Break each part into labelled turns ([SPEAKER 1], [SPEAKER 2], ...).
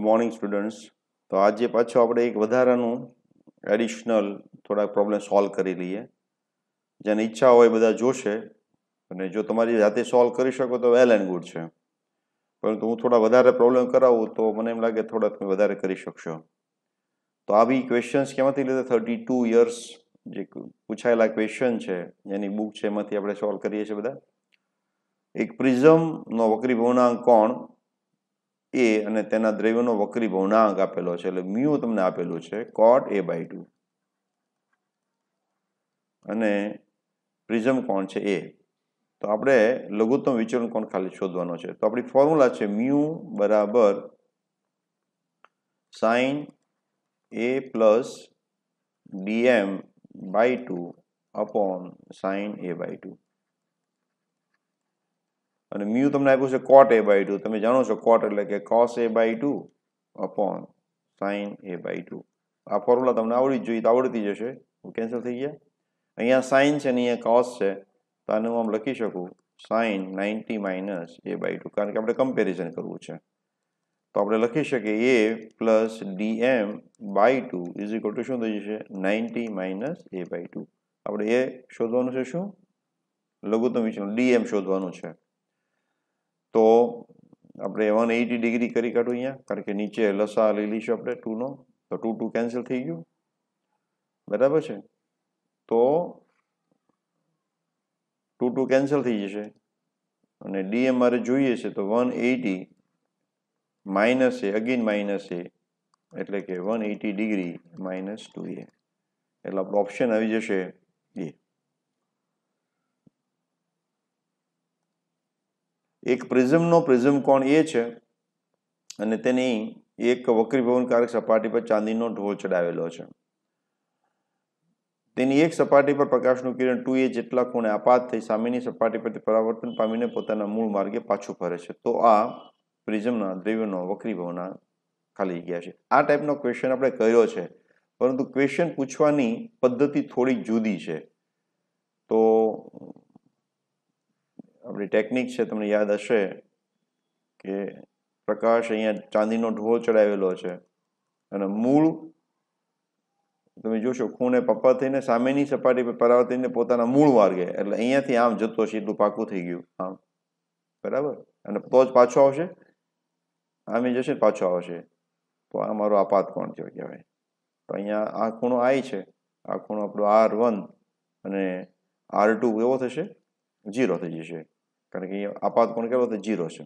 [SPEAKER 1] good morning students તો આજે પાછો આપણે એક વધારાનું એડિશનલ થોડાક પ્રોબ્લેમ સોલ્વ કરી લઈએ જેને ઈચ્છા હોય બધા જોશે અને જો તમારી જાતે સોલ્વ કરી શકો તો વેલ એન્ડ ગુડ છે પરંતુ હું થોડા વધારે પ્રોબ્લેમ કરાવું તો મને એમ લાગે થોડા તમે વધારે કરી શકશો તો આવી ક્વેશ્ચન્સ કેમાંથી લીધા થર્ટી ટુ યર્સ જે પૂછાયેલા ક્વેશ્ચન છે એની બુક છે એમાંથી આપણે સોલ્વ કરીએ છીએ બધા એક પ્રિઝમનો વક્રી ભવનાંક કોણ એ અને તેના દ્રવ્યનો વક્રી ભવનાંક આપેલો છે એટલે મ્યુ તમને આપેલું છે કોટ એ બાય ટુ અને પ્રિઝમ કોણ છે એ તો આપણે લઘુત્તમ વિચલન કોણ ખાલી શોધવાનો છે તો આપણી ફોર્મ્યુલા છે મ્યુ બરાબર sine A plus DM by two upon sine A by two અને મ્યુ તમને આપ્યું છે કોટ એ બાય ટુ તમે જાણો છો કોટ એટલે કે cos A by two upon sine A by two આ ફોર્મ્યુલા તમને આવડી જ જોઈએ તો આવડતી જશે હું કેન્સલ થઈ ગયા અહીંયા સાઇન છે ને અહીંયા કોસ છે તો આને હું આમ લખી શકું sine ninety minus A by two કારણ કે આપણે કમ્પેરિઝન કરવું છે તો આપણે લખી શકીએ A plus DM by two is equal to શું થઈ જશે ninety minus A by two આપણે એ શોધવાનું છે શું લઘુત્તમ વિચલન ડીએમ શોધવાનું છે તો આપણે વન એટી ડિગ્રી કરી કાઢો અહીંયા કારણ કે નીચે લસા લઈ લઈશું આપણે ટુનો તો ટુ ટુ કેન્સલ થઈ ગયું બરાબર છે તો ટુ ટુ કેન્સલ થઈ જશે અને ડીએ મારે જોઈએ છે તો one eighty minus A again minus A એટલે કે one eighty degree minus two A એટલે આપણો ઓપ્શન આવી જશે એ એક પ્રિઝમનો પ્રિઝમ કોણ એ છે અને તેની એક વક્રીભવન કારક સપાટી પર ચાંદીનો ઢોળ ચડાવેલો છે તેની એક સપાટી પર પ્રકાશનું કિરણ ટુ એ જેટલા ખૂણે આપાત થઈ સામેની સપાટી પરથી પરાવર્તન પામીને પોતાના મૂળ માર્ગે પાછું ફરે છે તો આ પ્રિઝમના દ્રવ્યનો વક્રીભવના ખાલી ગયા છે આ ટાઈપનો ક્વેશ્ચન આપણે કર્યો છે પરંતુ ક્વેશ્ચન પૂછવાની પદ્ધતિ થોડી જુદી છે તો આપણી ટેકનિક છે તમને યાદ હશે કે પ્રકાશ અહીંયા ચાંદીનો ઢોળ ચડાવેલો છે અને મૂળ તમે જોશો ખૂણે પપ્પા થઈને સામેની સપાટી પર પરાવર્તિને પોતાના મૂળ વાર્ગે એટલે અહીંયાથી આમ જતો હશે એટલું પાકું થઈ ગયું આમ બરાબર અને તો જ પાછો આવશે આમે જશે પાછો આવશે તો આ મારો આપાત કોણ થયો કહેવાય તો અહીંયા આ ખૂણો આઈ છે આ ખૂણો આપણો આર વન અને આર ટુ એવો થશે જીરો થઈ જશે કારણ કે અહીંયા આપાત કોણ કેવો તો જીરો છે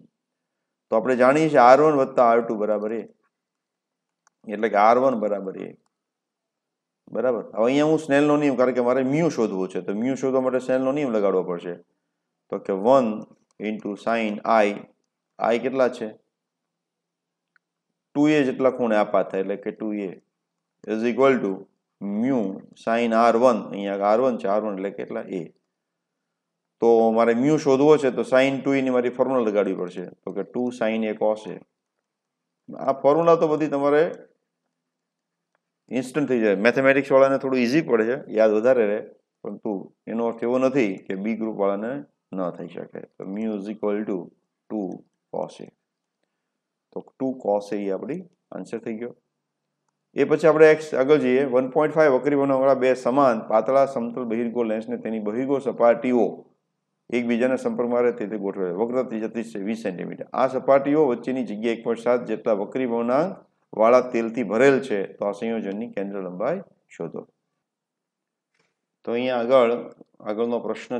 [SPEAKER 1] તો આપણે જાણીએ છીએ આર વન વત્તા આર ટુ બરાબર એ એટલે કે આર વન બરાબર એ બરાબર હવે અહીંયા હું સ્નેલનો નિયમ કારણ કે મારે મ્યુ શોધવું છે તો મ્યુ શોધવા માટે સ્નેલનો નિયમ લગાડવો પડશે તો કે one into sine I I કેટલા છે ટુ એ જેટલા ખૂણે આપાત થાય એટલે કે two A is equal to mu sine R one અહીંયા આર વન છે આર વન એટલે કેટલા એ તો મારે મ્યુ શોધવો છે તો સાઇન ટુ ની મારી ફોર્મ્યુલા લગાડવી પડશે તો કે ટુ સાઇન એ કોસ છે આ ફોર્મ્યુલા તો બધી તમારે ઇન્સ્ટન્ટ થઈ જાય મેથેમેટિક્સ વાળાને થોડું ઇઝી પડે છે યાદ વધારે રહે પરંતુ એનો અર્થ એવો નથી કે બી ગ્રુપ વાળાને ન થઈ શકે તો mu is equal to two cos A તો ટુ કોસ એ આપણી આન્સર થઈ ગયો એ પછી આપણે એક્સ આગળ જઈએ વન પોઈન્ટ ફાઈવ વક્રી બનાવવાળા બે સમાન પાતળા સમતલ બહિર્ગો લેન્સને તેની બહિર્ગો સપાટીઓ એકબીજાના સંપર્કમાં રહે તે ગોઠવેલ વક્ર ત્રીસ છે વીસ સેન્ટીમીટર આ સપાટીઓ વચ્ચેની જગ્યા એક પોઈન્ટ સાત જેટલા વક્રી ભવનાંક વાળા તેલથી ભરેલ છે તો આ સંયોજનની કેન્દ્ર લંબાઈ શોધો તો અહીંયા આગળ આગળનો પ્રશ્ન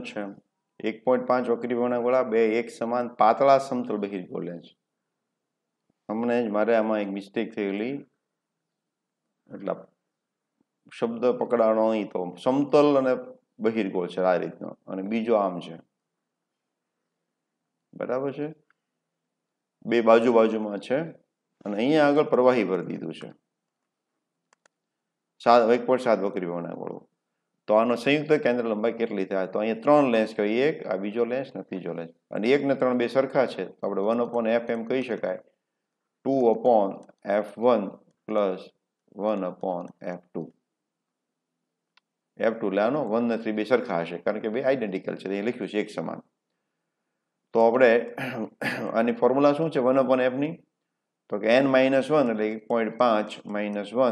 [SPEAKER 1] છે એક પોઈન્ટ પાંચ વક્રી ભવનાંકવાળા બે એક સમાન પાતળા સમતલ બહિર્ગોળ છે હમણે જ મારે આમાં એક મિસ્ટેક થયેલી એટલા શબ્દ પકડાણો અહીં તો સમતલ અને બહિર્ગોળ છે આ રીતનો અને બીજો આમ છે બરાબર છે બે બાજુ બાજુમાં છે અને અહીંયા આગળ પ્રવાહી ભરી દીધું છે સાત એક પોઈન્ટ સાત વકરી વાળો તો આનો સંયુક્ત કેન્દ્ર લંબાઈ કેટલી થાય તો અહીંયા ત્રણ લેન્સ કહીએ એક આ બીજો લેન્સ અને ત્રીજો લેન્સ અને એક ને ત્રણ બે સરખા છે તો આપણે વન અપોન એફ એમ કહી શકાય two upon F one plus one upon F two F two એટલે આનો વન ને થ્રી બે સરખા હશે કારણ કે બે આઈડેન્ટિકલ છે અહીંયા લખ્યું છે એક સમાન તો આપણે આની ફોર્મ્યુલા શું છે વન અપન એફની તો કે એન માઇનસ વન એટલે એક પોઈન્ટ પાંચ માઇનસ વન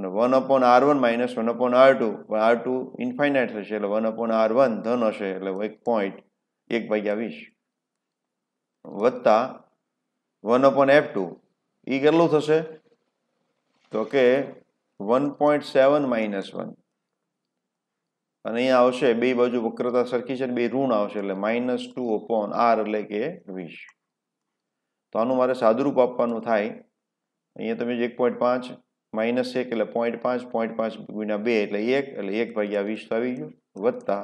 [SPEAKER 1] અને one upon R one minus one upon R two R two infinite થશે એટલે વન અપોન આર વન ધન હશે એટલે એક પોઈન્ટ એક ભાગ્યા વીસ વત્તા વન અપોન એફ ટુ એ કેટલું થશે તો કે one point seven minus one અને અહીંયા આવશે બે બાજુ વક્રતા સરખી છે બે ઋણ આવશે એટલે માઇનસ ટુ ઓપોન આર એટલે કે વીસ તો આનું મારે સાદુરૂપ આપવાનું થાય અહીંયા તમે એક પોઈન્ટ પાંચ માઇનસ એક એટલે પોઈન્ટ પાંચ પોઈન્ટ પાંચ ગુણ્યા બે એટલે એક એટલે એક ભાગ્યા વીસ તો આવી ગયું વત્તા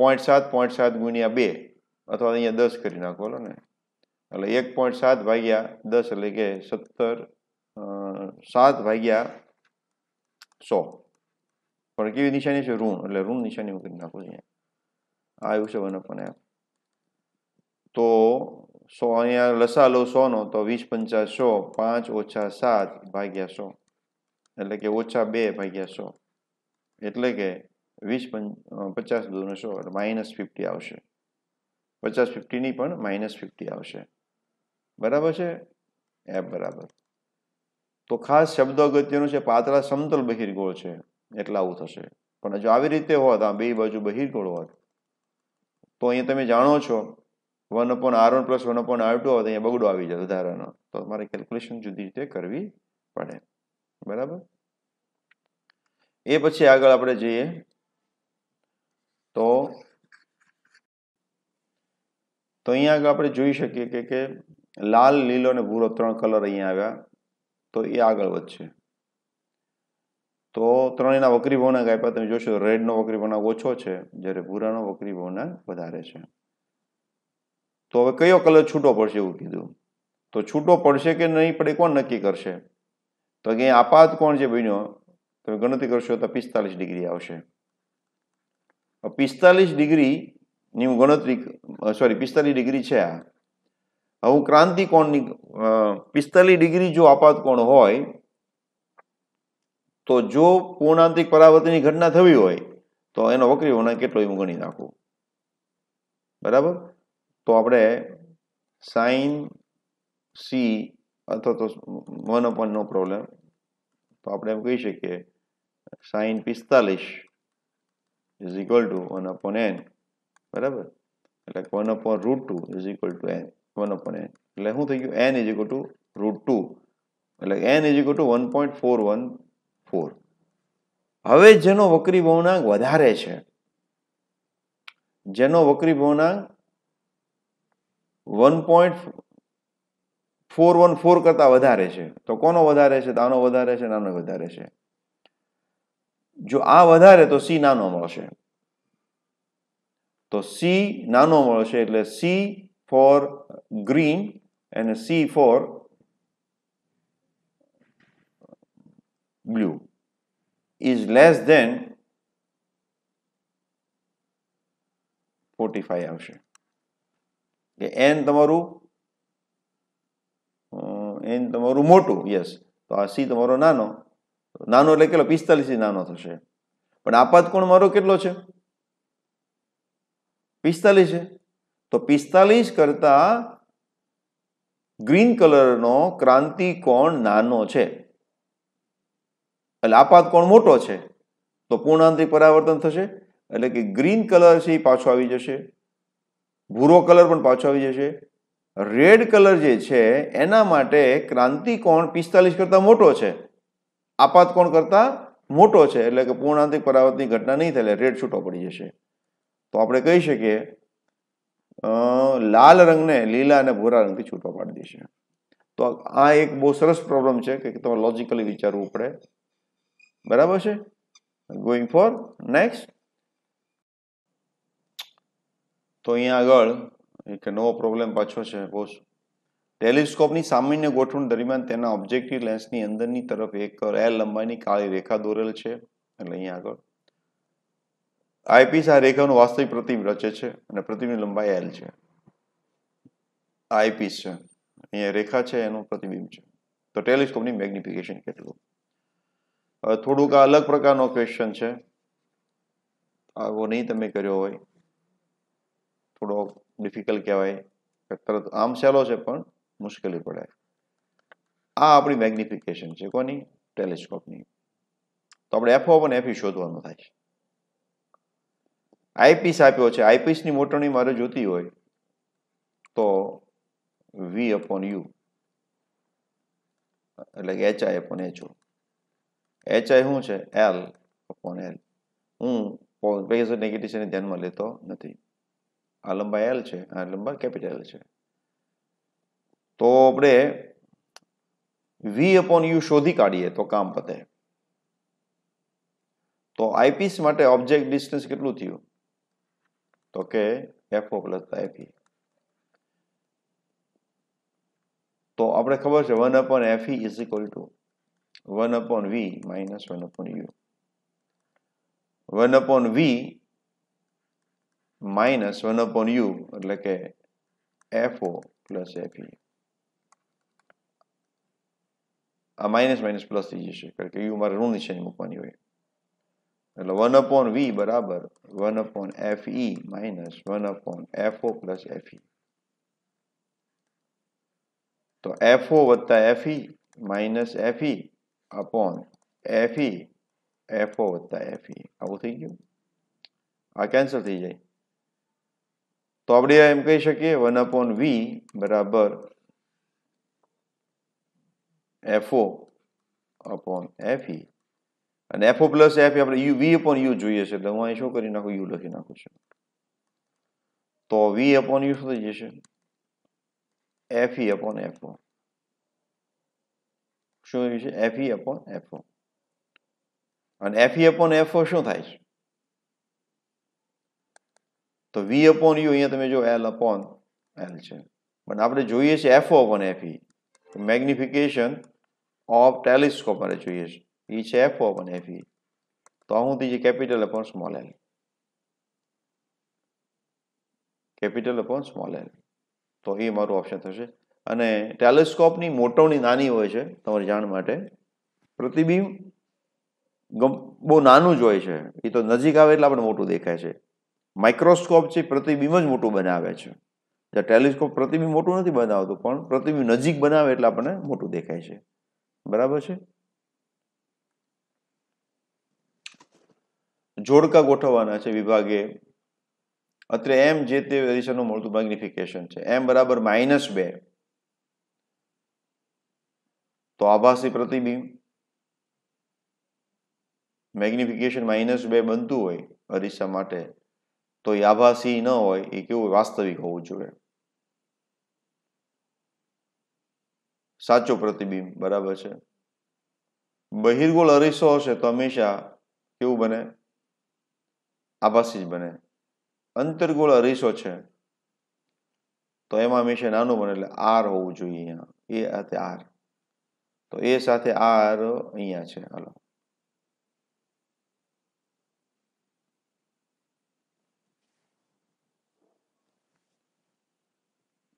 [SPEAKER 1] પોઈન્ટ સાત પોઈન્ટ સાત ગુણ્યા બે અથવા અહીંયા દસ કરી નાખો ને એટલે એક પોઈન્ટ સાત ભાગ્યા દસ એટલે કે સત્તર સાત ભાગ્યા સો પણ કેવી નિશાની છે ઋણ એટલે ઋણ નિશાની કરી નાખું છે આવ્યું છે વન અપન એફ તો સો અહીંયા લસા લો સોનો તો વીસ પંચા સો પાંચ ઓછા સાત ભાગ્યા સો એટલે કે ઓછા બે ભાગ્યા સો એટલે કે વીસ પચાસ દૂનો સો એટલે માઇનસ ફિફ્ટી આવશે પચાસ ફિફ્ટીની પણ માઇનસ ફિફ્ટી આવશે બરાબર છે એફ બરાબર તો ખાસ શબ્દ અગત્યનો છે પાતળા સમતલ બહિર્ગોળ છે એટલે આવું થશે પણ જો આવી રીતે હોત આ બે બાજુ બહિર્ગોળ હોત તો અહીંયા તમે જાણો છો one upon R one plus one upon R two હોત અહીંયા બગડો આવી જાય ઉદાહરણ તો તમારે કેલ્ક્યુલેશન જુદી રીતે કરવી પડે બરાબર એ પછી આગળ આપણે જઈએ તો તો અહીંયા આગળ આપણે જોઈ શકીએ કે લાલ લીલો અને ભૂરો ત્રણ કલર અહીંયા આવ્યા તો એ આગળ વધશે તો ત્રણેયના વક્રી ભવનાંક આપ્યા તમે જોશો રેડનો વક્રી ભવનાંક ઓછો છે જ્યારે ભૂરાનો વક્રી ભવનાંક વધારે છે તો હવે કયો કલર છૂટો પડશે એવું કીધું તો છૂટો પડશે કે નહીં પડે કોણ નક્કી કરશે તો કે આપાત કોણ છે બન્યો તમે ગણતરી કરશો તો પિસ્તાલીસ ડિગ્રી આવશે પિસ્તાલીસ ડિગ્રીની હું ગણતરી સોરી પિસ્તાલીસ ડિગ્રી છે આ હવે હું ક્રાંતિકોણની પિસ્તાલીસ ડિગ્રી જો આપાતકોણ હોય તો જો પૂર્ણાંતિક પરાવર્તનની ઘટના થવી હોય તો એનો વક્રી વળાંક કેટલો હું ગણી નાખું બરાબર તો આપણે સાઈન સી અથવા તો વન અપન નો પ્રોબ્લેમ તો આપણે એમ કહી શકીએ સાઈન પિસ્તાલીસ is equal to one upon N બરાબર એટલે one upon root two is equal to N one upon N એટલે શું થઈ ગયું N is equal to root two એટલે N is equal to one point four one four હવે જેનો વક્રી ભવનાંક વધારે છે જેનો વક્રી ભવનાંક one point four one four કરતાં વધારે છે તો કોનો વધારે છે તો વધારે છે નાનો વધારે છે જો આ વધારે તો સી નાનો મળશે તો સી નાનો મળશે એટલે C for green and C for blue is less than 45 આવશે કે n તમારું n તમારું મોટું યસ તો આ સી તમારો નાનો નાનો એટલે કેટલો પિસ્તાલીસ નાનો થશે પણ આપાત કોણ મારો કેટલો છે પિસ્તાલીસ છે તો પિસ્તાલીસ કરતાં ગ્રીન કલરનો ક્રાંતિ કોણ નાનો છે એટલે આપાત કોણ મોટો છે તો પૂર્ણાંતરિક પરાવર્તન થશે એટલે કે ગ્રીન કલર છે એ પાછો આવી જશે ભૂરો કલર પણ પાછો આવી જશે રેડ કલર જે છે એના માટે ક્રાંતિ કોણ પિસ્તાલીસ કરતાં મોટો છે આપાત કોણ કરતાં મોટો છે એટલે કે પૂર્ણાંતિક પરાવર્તનની ઘટના નહીં થાય એટલે રેડ છૂટો પડી જશે તો આપણે કહી શકીએ લાલ રંગને લીલા અને ભૂરા રંગથી છૂટો પાડી દેશે તો આ એક બહુ સરસ પ્રોબ્લેમ છે કે તમારે લોજિકલી વિચારવું પડે બરાબર છે ગોઈંગ ફોર નેક્સ્ટ તો અહીંયા આગળ એક નવો પ્રોબ્લેમ પાછો છે બોસ ટેલિસ્કોપની સામાન્ય ગોઠવણ દરમિયાન તેના ઓબ્જેક્ટિવ લેન્સની અંદરની તરફ એક એલ લંબાઈની કાળી રેખા દોરેલ છે એટલે અહીંયા આગળ આઈપીસ આ રેખાનું વાસ્તવિક પ્રતિબિંબ રચે છે અને પ્રતિબિંબ લંબાઈ એલ છે આઈપીસ છે અહીંયા રેખા છે એનું પ્રતિબિંબ છે તો ટેલિસ્કોપની મેગ્નિફિકેશન કેટલું હવે થોડુંક આ અલગ પ્રકારનો ક્વેશ્ચન છે આવો નહીં તમે કર્યો હોય થોડો ડિફિકલ્ટ કહેવાય તરત આમ સહેલો છે પણ મુશ્કેલી પડે આ આપણી મેગ્નિફિકેશન છે કોની ટેલિસ્કોપની તો આપણે એફ અને એફી શોધવાનું થાય છે આઈપીસ આપ્યો છે આઈપીસની મોટણી મારે જોતી હોય તો વી અપોન યુ એટલે કે HI upon H O HI શું છે એલ અપોન એલ હું પોઝિટિવ નેગેટિવને ધ્યાનમાં લેતો નથી આ લંબાઈ એલ છે આ લંબા કેપિટલ છે તો આપણે વી અપોન યુ શોધી કાઢીએ તો કામ પતે તો આઈપીસ માટે ઓબ્જેક્ટ ડિસ્ટન્સ કેટલું થયું તો કે એફઓ પ્લસ એફઈ તો આપણે ખબર છે one upon FE is equal to one upon V minus one upon U one upon V minus one upon U એટલે કે એફઓ પ્લસ એફઈ આ માઇનસ માઇનસ પ્લસ થઈ જશે કારણ કે યુ મારે ઋણ નિશાની મૂકવાની હોય એટલે વન અપોન વી બરાબર one upon F E minus one upon FO plus FE તો એફઓ વત્તા FE minus FE upon FE FO વત્તા એફઈ આવું થઈ ગયું આ કેન્સલ થઈ જાય તો આપણે એમ કહી શકીએ વન અપોન વી બરાબર એફઓ અપોન એફઈ અને એફઓ પ્લસ એફ આપણે યુ વી અપોન યુ જોઈએ છે એટલે હું અહીં શું કરી નાખું યુ લખી નાખું છું તો વી અપોન યુ શું થઈ જશે F E upon F O શું થયું છે એફ ઈ અપોન ઓ અને એફ ઈ અપોન એફઓ શું થાય છે તો વી અપોન યુ અહીંયા તમે જો એલ અપોન એલ છે પણ આપણે જોઈએ છે F O upon F E magnification of telescope આપણે જોઈએ છે પી છે એફ ઓ અને એફ ઈ તો આહુંથી જે capital upon small L capital upon small તો એ મારું ઓપ્શન થશે અને ટેલિસ્કોપની મોટોની નાની હોય છે તમારી જાણ માટે પ્રતિબિંબ બહુ નાનું જ હોય છે એ તો નજીક આવે એટલે આપણે મોટું દેખાય છે માઇક્રોસ્કોપ છે પ્રતિબિંબ જ મોટું બનાવે છે જે ટેલિસ્કોપ પ્રતિબિંબ મોટું નથી બનાવતું પણ પ્રતિબિંબ નજીક બનાવે એટલે આપણને મોટું દેખાય છે બરાબર છે જોડકા ગોઠવવાના છે વિભાગે અત્રે એમ જે તે વેરિએશનનું મળતું મેગ્નિફિકેશન છે એમ બરાબર માઇનસ બે તો આભાસી પ્રતિબિંબ મેગ્નિફિકેશન માઇનસ બે બનતું હોય અરીસા માટે તો એ આભાસી ન હોય એ કેવું વાસ્તવિક હોવું જોઈએ સાચો પ્રતિબિંબ બરાબર છે બહિર્ગોળ અરીસો હશે તો હંમેશા કેવું બને આભાસી જ બને અંતરગોળ અરીસો છે તો એમાં હંમેશા નાનું બને એટલે આર હોવું જોઈએ અહીંયા એ સાથે આર તો એ સાથે આર અહીંયા છે હાલો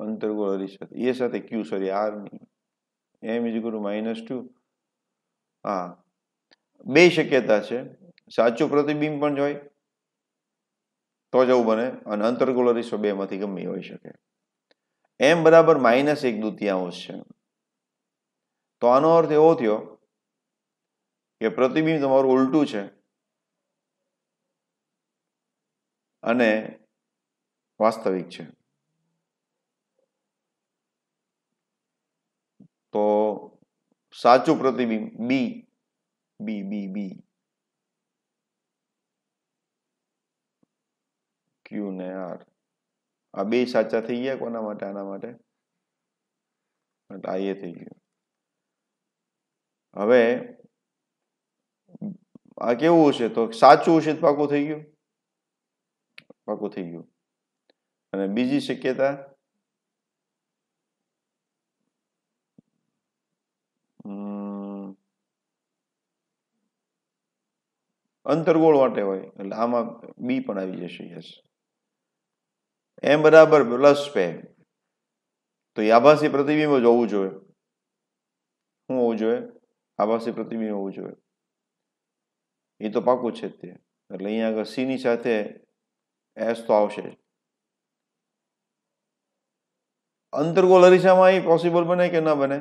[SPEAKER 1] અંતર્ગોળ અરીસો એ સાથે ક્યુ સોરી આર નહીં એમ ઇઝ ગુરુ માઇનસ ટુ હા બે શક્યતા છે સાચું પ્રતિબિંબ પણ હોય તો જ એવું બને અને અંતર્ગોળ અરીસો બેમાંથી ગમે હોઈ શકે એમ બરાબર માઇનસ એક દુતિયાંશ છે તો આનો અર્થ એવો થયો કે પ્રતિબિંબ તમારું ઉલટું છે અને વાસ્તવિક છે તો સાચું પ્રતિબિંબ બી બી બી બી ક્યુ ને આર આ બે સાચા થઈ ગયા કોના માટે આના માટે આ એ થઈ ગયું હવે આ કેવું હશે તો સાચું હશે પાકું થઈ ગયું પાકું થઈ ગયું અને બીજી શક્યતા અંતરગોળ માટે હોય એટલે આમાં બી પણ આવી જશે યસ m = +5 तो आभासी प्रतिबिंब होउ जोय हूं होउ जोय आभासी प्रतिबिंब होउ जोय ये तो पाको छे ते એટલે અહીંયા કે c ની સાથે s તો આવશે અંતર્ગોળ અરીસામાં એ પોસિબલ બને કે ન બને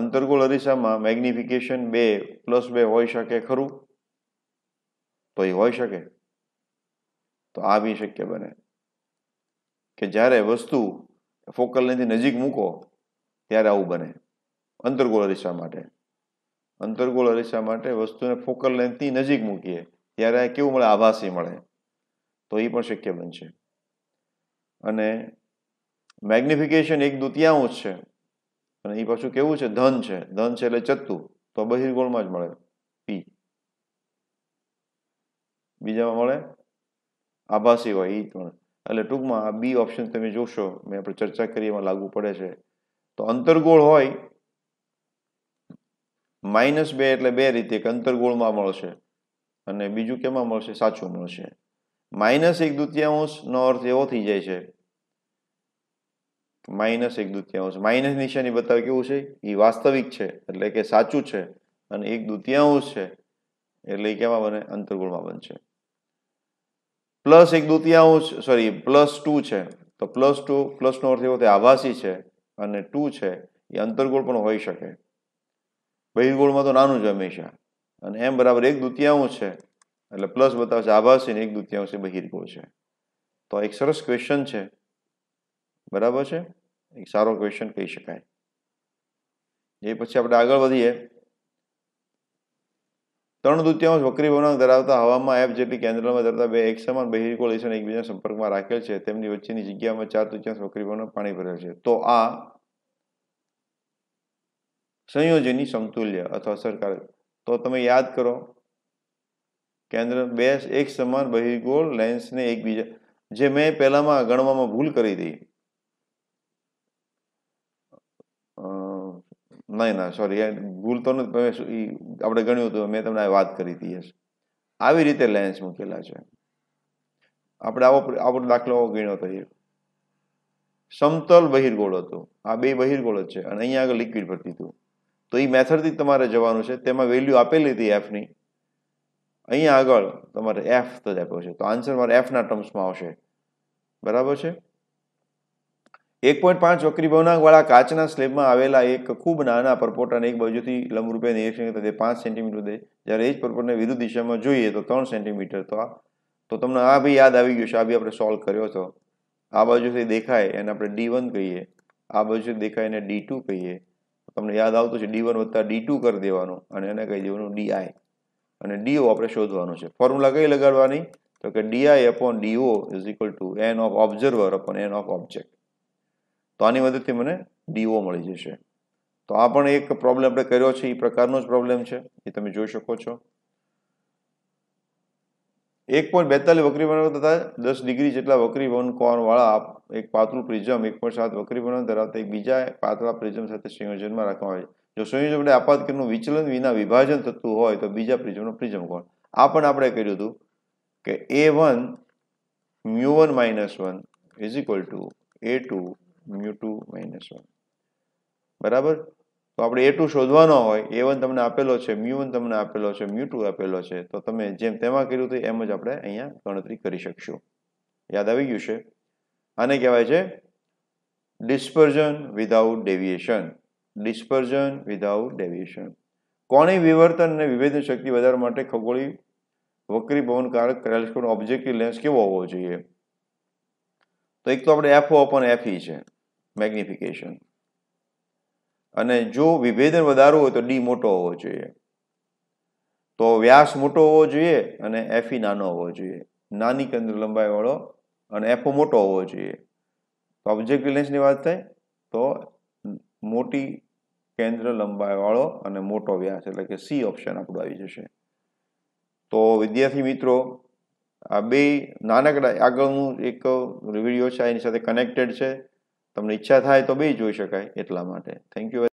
[SPEAKER 1] અંતર્ગોળ અરીસામાં મેગ્નિફિકેશન 2 + 2 હોઈ શકે ખરું તો એ હોઈ શકે તો આ બી શક્ય બને કે જ્યારે વસ્તુ ફોકલની નજીક મૂકો ત્યારે આવું બને અંતર્ગોળ અરીસા માટે અંતર્ગોળ અરીસા માટે વસ્તુને ફોકલ લેન્થની નજીક મૂકીએ ત્યારે કેવું મળે આભાસી મળે તો એ પણ શક્ય બનશે અને મેગ્નિફિકેશન એક જ છે અને એ પાછું કેવું છે ધન છે ધન છે એટલે ચત્તું તો બહિર્ગોળમાં જ મળે પી બીજામાં મળે આભાસી હોય એ પણ એટલે ટૂંકમાં આ બી ઓપ્શન તમે જોશો મેં આપણે ચર્ચા કરી એમાં લાગુ પડે છે તો અંતરગોળ હોય માઇનસ બે એટલે બે રીતે એક અંતરગોળમાં મળશે અને બીજું કેમાં મળશે સાચું મળશે માઇનસ એક દુત્યાંશનો અર્થ એવો થઈ જાય છે માઇનસ એક દ્વિતીયાંશ માઇનસ નિશાની બતાવે કેવું છે એ વાસ્તવિક છે એટલે કે સાચું છે અને એક દ્વિતીયાંશ છે એટલે એ કેમાં બને અંતરગોળમાં બનશે પ્લસ એક દુતિયાંશ સોરી પ્લસ ટુ છે તો પ્લસ ટુ પ્લસનો અર્થ એવો થાય આભાસી છે અને ટુ છે એ અંતર્ગોળ પણ હોઈ શકે બહિર્ગોળમાં તો નાનું જ હંમેશા અને એમ બરાબર એક દુતિયાંશ છે એટલે પ્લસ બતાવશે આભાસી ને એક દુતિયાંશ એ બહિર્ગોળ છે તો એક સરસ ક્વેશ્ચન છે બરાબર છે એક સારો ક્વેશ્ચન કહી શકાય એ પછી આપણે આગળ વધીએ ત્રણ દૃત્યાંશ વક્રી વલણ ધરાવતા હવામાં એપ જેટલી કેન્દ્રમાં ધરાવતા બે એક સમાન બહિર્કોલેશન એકબીજાના સંપર્કમાં રાખેલ છે તેમની વચ્ચેની જગ્યામાં ચાર દૃત્યાંશ વક્રી વલણ પાણી ભરેલ છે તો આ સંયોજનની સમતુલ્ય અથવા સરકાર તો તમે યાદ કરો કેન્દ્ર બે એક સમાન બહિર્ગોળ લેન્સને એકબીજા જે મેં પહેલામાં ગણવામાં ભૂલ કરી હતી ના ના સોરી એ ભૂલ તો નથી આપણે ગણ્યું હતું મેં તમને વાત કરી હતી યસ આવી રીતે લેન્સ મૂકેલા છે આપણે આવો આવો દાખલો ગણ્યો હતો એક સમતલ બહિર્ગોળ હતો આ બે બહિર્ગોળ જ છે અને અહીંયા આગળ લિક્વિડ ભરતી હતું તો એ મેથડથી તમારે જવાનું છે તેમાં વેલ્યુ આપેલી હતી એફની અહીંયા આગળ તમારે એફ તો જ આપ્યો છે તો આન્સર મારે એફના ટર્મ્સમાં આવશે બરાબર છે એક પોઈન્ટ પાંચ વક્રી ભવનાંકવાળા કાચના સ્લેબમાં આવેલા એક ખૂબ નાના પરપોટાને એક બાજુથી લંબરૂપે નિરીક્ષણ કરતા તે પાંચ સેન્ટીમીટર દે જ્યારે એ જ પરપોટને વિરુદ્ધ દિશામાં જોઈએ તો ત્રણ સેન્ટીમીટર તો આ તો તમને આ બી યાદ આવી ગયું છે આ બી આપણે સોલ્વ કર્યો હતો આ બાજુથી દેખાય એને આપણે ડી વન કહીએ આ બાજુથી દેખાય એને ડી ટુ કહીએ તમને યાદ આવતું છે ડી વન વત્તા ડી ટુ કરી દેવાનું અને એને કહી દેવાનું ડી આઈ અને ડીઓ આપણે શોધવાનું છે ફોર્મ્યુલા કઈ લગાડવાની તો કે DI upon DO is equal to N of observer upon N of object તો આની મદદથી મને ડીઓ મળી જશે તો આ પણ એક પ્રોબ્લેમ આપણે કર્યો છે એ પ્રકારનો જ પ્રોબ્લેમ છે એ તમે જોઈ શકો છો એક પોઈન્ટ બેતાલીસ વક્રી બનાવ તથા દસ ડિગ્રી જેટલા વક્રી વન કોણવાળા એક પાતળું પ્રિઝમ એક પોઈન્ટ સાત વક્રી બનાવ ધરાવતા એક બીજા પાતળા પ્રિઝમ સાથે સંયોજનમાં રાખવા આવે છે જો સંયોજન આપણે આપાત વિચલન વિના વિભાજન થતું હોય તો બીજા પ્રિઝમનો પ્રિઝમ કોણ આ પણ આપણે કર્યું હતું કે A one mu one minus one is equal to A two mu two minus one બરાબર તો આપણે એ ટુ શોધવાનો હોય એ વન તમને આપેલો છે મ્યુ વન તમને આપેલો છે મ્યુ ટુ આપેલો છે તો તમે જેમ તેમાં કર્યું હતું એમ જ આપણે અહીંયા ગણતરી કરી શકશું યાદ આવી ગયું છે આને કહેવાય છે dispersion without deviation dispersion without deviation કોણે વિવર્તન અને વિભેદન શક્તિ વધારવા માટે ખગોળી વક્રી ભવનકારક ટેલિસ્કોપનો ઓબ્જેક્ટિવ લેન્સ કેવો હોવો જોઈએ તો એક તો આપણે એફ ઓ એફ ઈ છે મેગ્નિફિકેશન અને જો વિભેદન વધારવું હોય તો ડી મોટો હોવો જોઈએ તો વ્યાસ મોટો હોવો જોઈએ અને એફી e નાનો હોવો જોઈએ નાની કેન્દ્ર લંબાઈવાળો અને એફો મોટો હોવો જોઈએ તો ઓબ્જેક્ટિવ લેન્સની વાત થાય તો મોટી કેન્દ્ર લંબાઈવાળો અને મોટો વ્યાસ એટલે કે સી ઓપ્શન આપણું આવી જશે તો વિદ્યાર્થી મિત્રો આ બે નાનકડા આગળ હું એક વિડીયો છે એની સાથે કનેક્ટેડ છે તમને ઈચ્છા થાય તો બે જોઈ શકાય એટલા માટે થેન્ક યુ